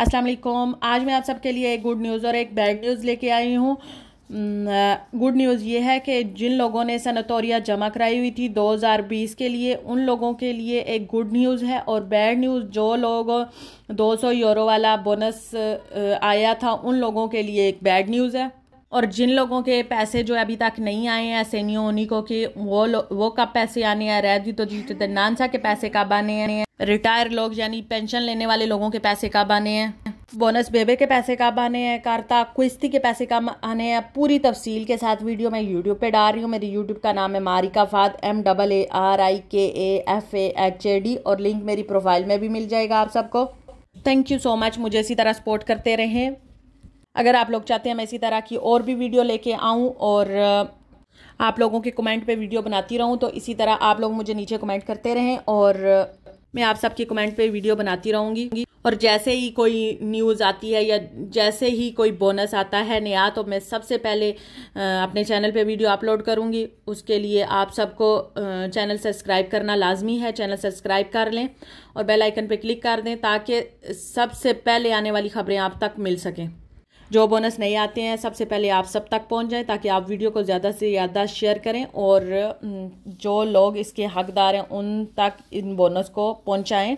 अस्सलाम वालेकुम आज मैं आप सबके लिए एक गुड न्यूज़ और एक बैड न्यूज़ लेके आई हूँ गुड न्यूज़ ये है कि जिन लोगों ने सनतोरिया जमा कराई हुई थी 2020 के लिए उन लोगों के लिए एक गुड न्यूज़ है और बैड न्यूज़ जो लोग 200 यूरो वाला बोनस आया था उन लोगों के लिए एक बैड न्यूज़ है और जिन लोगों के पैसे जो अभी तक नहीं आए हैं सैनियों उन्हीं को कि वो वो कब पैसे आने हैं रैदी तो जीते तो नानसा के पैसे कब आने हैं रिटायर लोग यानी पेंशन लेने वाले लोगों के पैसे कब आने हैं बोनस बेबे के पैसे कब आने हैं कार्ता कुश्ती के पैसे कब आने हैं पूरी तफसील के साथ वीडियो मैं यूट्यूब पे डाल रही हूँ मेरी यूट्यूब का नाम है Maarika Fahad M double A R I K A F A H A D और लिंक मेरी प्रोफाइल में भी मिल जाएगा आप सबको थैंक यू सो मच मुझे इसी तरह सपोर्ट करते रहें अगर आप लोग चाहते हैं मैं इसी तरह की और भी वीडियो लेके आऊँ और आप लोगों के कमेंट पे वीडियो बनाती रहूँ तो इसी तरह आप लोग मुझे नीचे कमेंट करते रहें और मैं आप सबके कमेंट पे वीडियो बनाती रहूँगी और जैसे ही कोई न्यूज़ आती है या जैसे ही कोई बोनस आता है नया तो मैं सबसे पहले अपने चैनल पे वीडियो अपलोड करूँगी उसके लिए आप सबको चैनल सब्सक्राइब करना लाजमी है चैनल सब्सक्राइब कर लें और बेल आइकन पे क्लिक कर दें ताकि सबसे पहले आने वाली खबरें आप तक मिल सकें जो बोनस नहीं आते हैं सबसे पहले आप सब तक पहुँच जाएँ ताकि आप वीडियो को ज़्यादा से ज़्यादा शेयर करें और जो लोग इसके हकदार हैं उन तक इन बोनस को पहुँचाएँ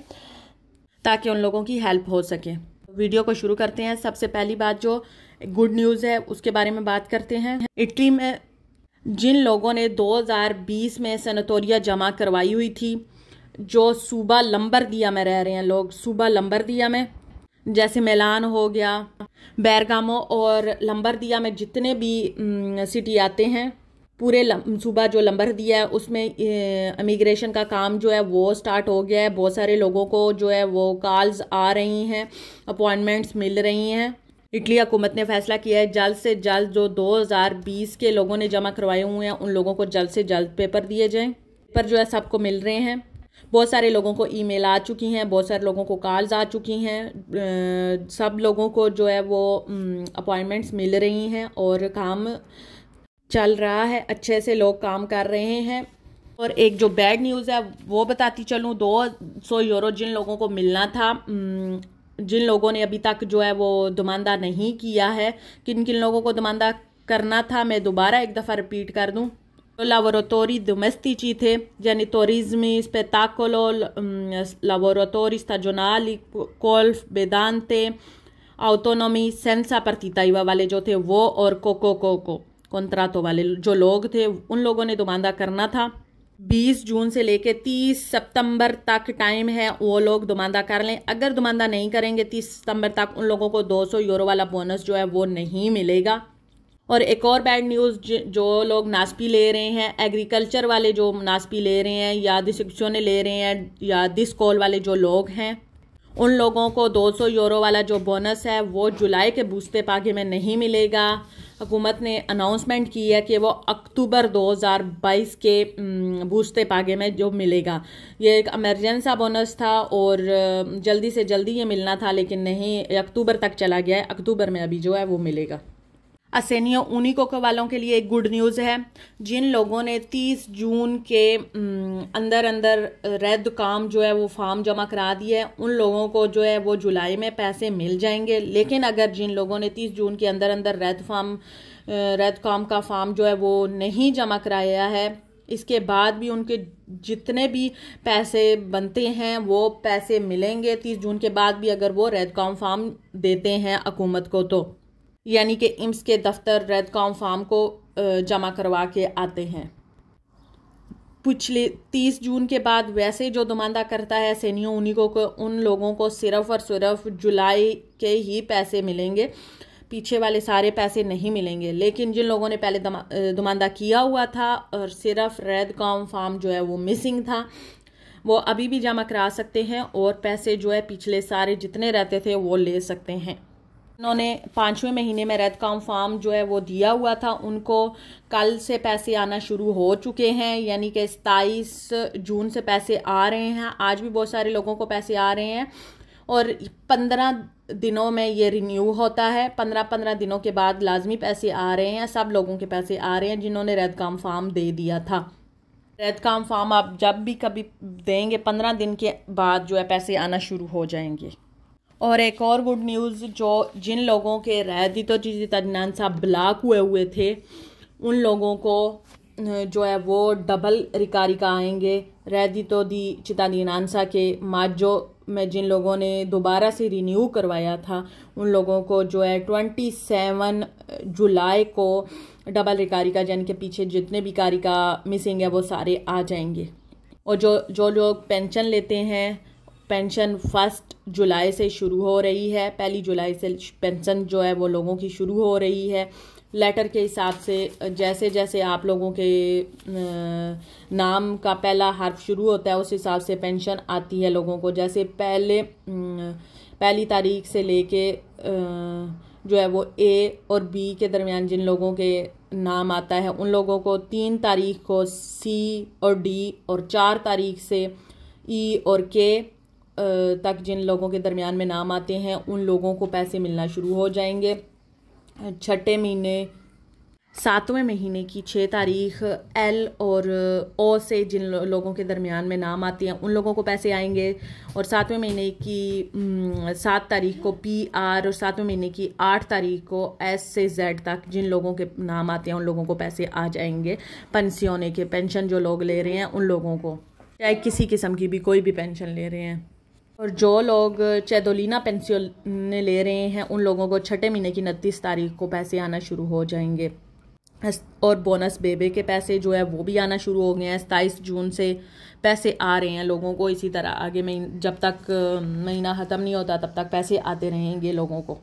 ताकि उन लोगों की हेल्प हो सके वीडियो को शुरू करते हैं सबसे पहली बात जो गुड न्यूज़ है उसके बारे में बात करते हैं इटली में जिन लोगों ने 2020 में सनतोरिया जमा करवाई हुई थी जो सूबा लंबर दिया में रह रहे हैं लोग सूबा लंबर दिया में जैसे मिलान हो गया बैरगामो और लंबरदिया में जितने भी सिटी आते हैं पूरे सूबा जो लंबर दिया है उसमें इमिग्रेशन का काम जो है वो स्टार्ट हो गया है बहुत सारे लोगों को जो है वो कॉल्स आ रही हैं अपॉइंटमेंट्स मिल रही हैं इटली हुकूमत ने फैसला किया है जल्द से जल्द जो 2020 के लोगों ने जमा करवाए हुए हैं उन लोगों को जल्द से जल्द पेपर दिए जाएं पेपर जो है सबको मिल रहे हैं बहुत सारे लोगों को ईमेल आ चुकी हैं बहुत सारे लोगों को कॉल्स आ चुकी हैं सब लोगों को जो है वो अपॉइंटमेंट्स मिल रही हैं और काम चल रहा है अच्छे से लोग काम कर रहे हैं और एक जो बैड न्यूज़ है वो बताती चलूँ दो सौ यूरो जिन लोगों को मिलना था जिन लोगों ने अभी तक जो है वो दुमानदा नहीं किया है किन किन लोगों को दुमानदा करना था मैं दोबारा एक दफ़ा रिपीट कर दूँ laboratori domestici, genitorismi, spettacolo, laboratori stagionali, golf, vedante, autonoमी सेंसा प्रतिताइवा vale जो te वो or coco coco. Contrato vale जो log te, un logo ne दुमांदा करना tha. 20 जून से लेके 30 सितंबर तक टाइम है वो लोग दुमांदा कर लें अगर दुमांदा नहीं करेंगे 30 सितंबर तक उन लोगों को 200 यूरो वाला बोनस जो है वो नहीं मिलेगा और एक और बैड न्यूज़ जो लोग नास्पी ले रहे हैं एग्रीकल्चर वाले जो नास्पी ले रहे हैं या दिसक्शोने ले रहे हैं या दिस कॉल वाले जो लोग हैं उन लोगों को 200 यूरो वाला जो बोनस है वो जुलाई के बूझते पागे में नहीं मिलेगा हुकूमत ने अनाउंसमेंट की है कि वो अक्टूबर 2022 के बूझते पागे में जो मिलेगा ये एक अमरजेंसा बोनस था और जल्दी से जल्दी ये मिलना था लेकिन नहीं अक्टूबर तक चला गया है अक्टूबर में अभी जो है वो मिलेगा असेनियो कोको वालों के लिए एक गुड न्यूज़ है जिन लोगों ने 30 जून के अंदर अंदर रद्द काम जो है वो फार्म जमा करा दिए है उन लोगों को जो है वो जुलाई में पैसे मिल जाएंगे लेकिन अगर जिन लोगों ने 30 जून के अंदर अंदर रद्द फार्म रद्द काम का फार्म जो है वो नहीं जमा कराया है इसके बाद भी उनके जितने भी पैसे बनते हैं वो पैसे मिलेंगे तीस जून के बाद भी अगर वो रेड कॉम फार्म देते हैं हकूमत को तो यानी कि इम्स के दफ्तर रैद कॉम फार्म को जमा करवा के आते हैं पिछले तीस जून के बाद वैसे जो दुमांदा करता है सैनियो उन्हीं को उन लोगों को सिर्फ और सिर्फ जुलाई के ही पैसे मिलेंगे पीछे वाले सारे पैसे नहीं मिलेंगे लेकिन जिन लोगों ने पहले दमा, दुमांदा किया हुआ था और सिर्फ रेड कॉम फार्म जो है वो मिसिंग था वो अभी भी जमा करा सकते हैं और पैसे जो है पिछले सारे जितने रहते थे वो ले सकते हैं उन्होंने पाँचवें महीने में रेड कॉम फॉर्म जो है वो दिया हुआ था उनको कल से पैसे आना शुरू हो चुके हैं यानी कि सताईस जून से पैसे आ रहे हैं आज भी बहुत सारे लोगों को पैसे आ रहे हैं और पंद्रह दिनों में ये रिन्यू होता है पंद्रह पंद्रह दिनों के बाद लाजमी पैसे आ रहे हैं सब लोगों के पैसे आ रहे हैं जिन्होंने रेड कॉम फॉर्म दे दिया था रेड काम फॉर्म आप जब भी कभी देंगे पंद्रह दिन के बाद जो है पैसे आना शुरू हो जाएंगे और एक और गुड न्यूज़ जो जिन लोगों के रहती तो चीज़ तजनान साहब ब्लॉक हुए हुए थे उन लोगों को जो है वो डबल रिकारिका आएंगे रहती तो दी चितादीनानसा के माजो में जिन लोगों ने दोबारा से रिन्यू करवाया था उन लोगों को जो है ट्वेंटी सेवन जुलाई को डबल रिकारिका का जिनके पीछे जितने भी कारिका मिसिंग है वो सारे आ जाएंगे और जो जो लोग पेंशन लेते हैं पेंशन फर्स्ट जुलाई से शुरू हो रही है पहली जुलाई से पेंशन जो है वो लोगों की शुरू हो रही है लेटर के हिसाब से जैसे जैसे आप लोगों के नाम का पहला हर्फ शुरू होता है उस हिसाब से पेंशन आती है लोगों को जैसे पहले पहली तारीख से लेके जो है वो ए और बी के दरमियान जिन लोगों के नाम आता है उन लोगों को तीन तारीख को सी और डी और चार तारीख से ई और के तक जिन लोगों के दरमियान में नाम आते हैं उन लोगों को पैसे मिलना शुरू हो जाएंगे छठे महीने सातवें महीने की छः तारीख एल और ओ से जिन लोगों के दरमियान में नाम आते हैं उन लोगों को पैसे आएंगे और सातवें महीने की सात तारीख को पी आर और सातवें महीने की आठ तारीख को एस से जेड तक जिन लोगों के नाम आते हैं उन लोगों को पैसे आ जाएंगे पेंसियोने के पेंशन जो लोग ले रहे हैं उन लोगों को चाहे किसी किस्म की भी कोई भी पेंशन ले रहे हैं और जो लोग चैदोलिना पेंसिल ले रहे हैं उन लोगों को छठे महीने की उनतीस तारीख को पैसे आना शुरू हो जाएंगे और बोनस बेबे के पैसे जो है वो भी आना शुरू हो गए हैं सताईस जून से पैसे आ रहे हैं लोगों को इसी तरह आगे में जब तक महीना ख़त्म नहीं होता तब तक पैसे आते रहेंगे लोगों को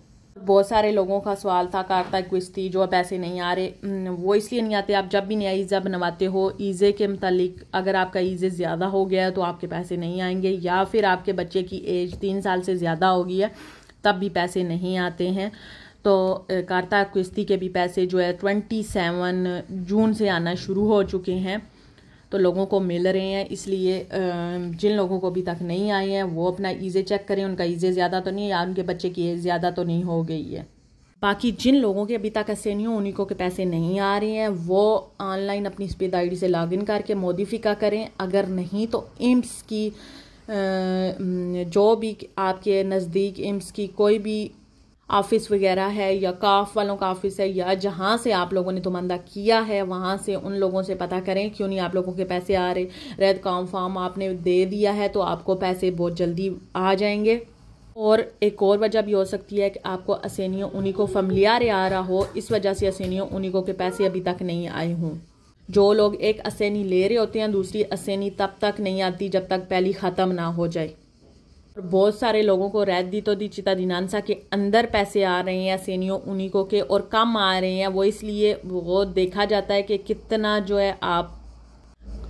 बहुत सारे लोगों का सवाल था कार्ता तक थी जो अब ऐसे नहीं आ रहे हम्म, वो इसलिए नहीं आते आप जब भी नया ईज़ा बनवाते हो ईज़े के मतलब अगर आपका ईज़े ज़्यादा हो गया है तो आपके पैसे नहीं आएंगे या फिर आपके बच्चे की एज तीन साल से ज़्यादा गई है तब भी पैसे नहीं आते हैं तो कार्ता क्विस्ती के भी पैसे जो है ट्वेंटी सेवन जून से आना शुरू हो चुके हैं तो लोगों को मिल रहे हैं इसलिए जिन लोगों को अभी तक नहीं आए हैं वो अपना ईज़े चेक करें उनका ईज़े ज़्यादा तो नहीं या उनके बच्चे की एज ज़्यादा तो नहीं हो गई है बाकी जिन लोगों के अभी तक ऐसे नहीं हो उन्हीं को के पैसे नहीं आ रहे हैं वो ऑनलाइन अपनी स्पीड आई से लॉगिन करके मोदीफिका करें अगर नहीं तो एम्स की जो भी आपके नज़दीक एम्स की कोई भी ऑफिस वगैरह है या काफ वालों का ऑफिस है या जहाँ से आप लोगों ने तुमंदा तो किया है वहाँ से उन लोगों से पता करें क्यों नहीं आप लोगों के पैसे आ रहे रेड काम फॉर्म आपने दे दिया है तो आपको पैसे बहुत जल्दी आ जाएंगे और एक और वजह भी हो सकती है कि आपको असैनियो उन्हीं को फमलियार आ रहा हो इस वजह से असैनियो उन्हीं को के पैसे अभी तक नहीं आए हों जो लोग एक असैनी ले रहे होते हैं दूसरी असैनी तब तक नहीं आती जब तक पहली ख़त्म ना हो जाए और बहुत सारे लोगों को रैत दी तो दी चिता दिनानसा के अंदर पैसे आ रहे हैं सैनियों उन्हीं को के और कम आ रहे हैं वो इसलिए वो देखा जाता है कि कितना जो है आप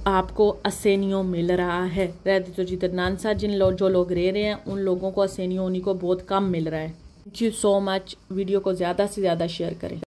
आपको असेनियों मिल रहा है रहती तो जितर नानसा जिन लोग जो लोग रह रहे हैं उन लोगों को असैनियो उन्हीं को बहुत कम मिल रहा है thank you so much video को ज़्यादा से ज़्यादा शेयर करें